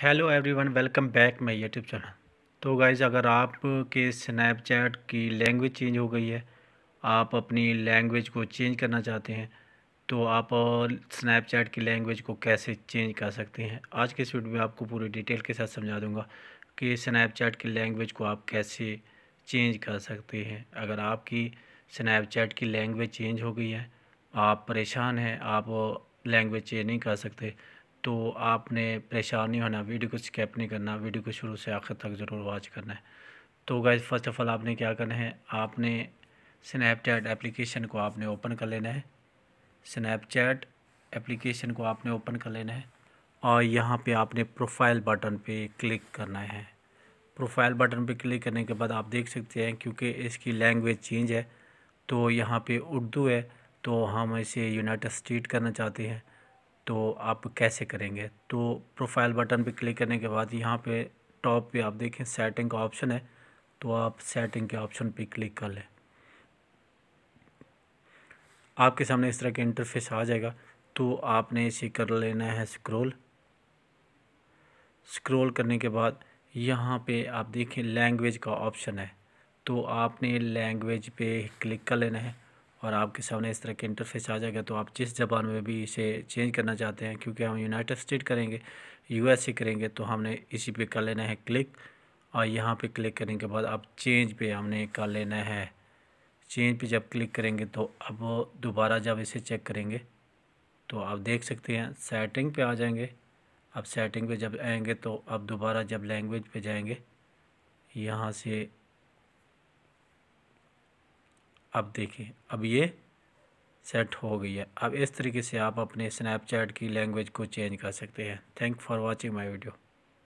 hello everyone welcome back my YouTube channel तो guys अगर आपके स्नैपचैट की लैंग्वेज चेंज हो गई है आप अपनी लैंग्वेज को चेंज करना चाहते हैं तो आप स्नैपचैट की लैंग्वेज को कैसे चेंज कर सकते हैं आज के इस वीडियो में आपको पूरी डिटेल के साथ समझा दूंगा कि स्नैपचैट की लैंग्वेज को आप कैसे चेंज कर सकते हैं अगर आपकी स्नैपचैट की लैंग्वेज चेंज हो गई है आप परेशान हैं आप लैंग्वेज चेंज नहीं कर सकते तो आपने परेशान नहीं होना वीडियो को स्कैप नहीं करना वीडियो को शुरू से आखिर तक ज़रूर वॉच करना है तो गाइज फ़र्स्ट ऑफ़ ऑल आपने क्या करना है आपने स्नैपचैट एप्लीकेशन को आपने ओपन कर लेना है स्नैपचैट एप्लीकेशन को आपने ओपन कर लेना है और यहाँ पे आपने प्रोफाइल बटन पे क्लिक करना है प्रोफाइल बटन पे क्लिक करने के बाद आप देख सकते हैं क्योंकि इसकी लैंग्वेज चेंज है तो यहाँ पे उर्दू है तो हम इसे यूनाइटेड स्टेट करना चाहते हैं तो आप कैसे करेंगे तो प्रोफाइल बटन पे क्लिक करने के बाद यहाँ पे टॉप पे आप देखें सेटिंग का ऑप्शन है तो आप सेटिंग के ऑप्शन पे क्लिक कर लें आपके सामने इस तरह का इंटरफेस आ जाएगा तो आपने इसे कर लेना है स्क्रॉल स्क्रॉल करने के बाद यहाँ पे आप देखें लैंग्वेज का ऑप्शन है तो आपने लैंग्वेज पे क्लिक कर लेना है और आपके सामने इस तरह के इंटरफेस आ जाएगा तो आप जिस ज़बान में भी इसे चेंज करना चाहते हैं क्योंकि हम यूनाइटेड स्टेट करेंगे यूएसए करेंगे तो हमने इसी पे कर लेना है क्लिक और यहाँ पे क्लिक करने के बाद आप चेंज पे हमने कर लेना है चेंज पे जब क्लिक करेंगे तो अब दोबारा जब इसे चेक करेंगे तो आप देख सकते हैं सेटिंग पे आ जाएंगे अब सेटिंग पे जब आएंगे तो अब दोबारा जब लैंग्वेज पे जाएंगे यहाँ से अब देखिए अब ये सेट हो गई है अब इस तरीके से आप अपने स्नैपचैट की लैंग्वेज को चेंज कर सकते हैं thank for watching my video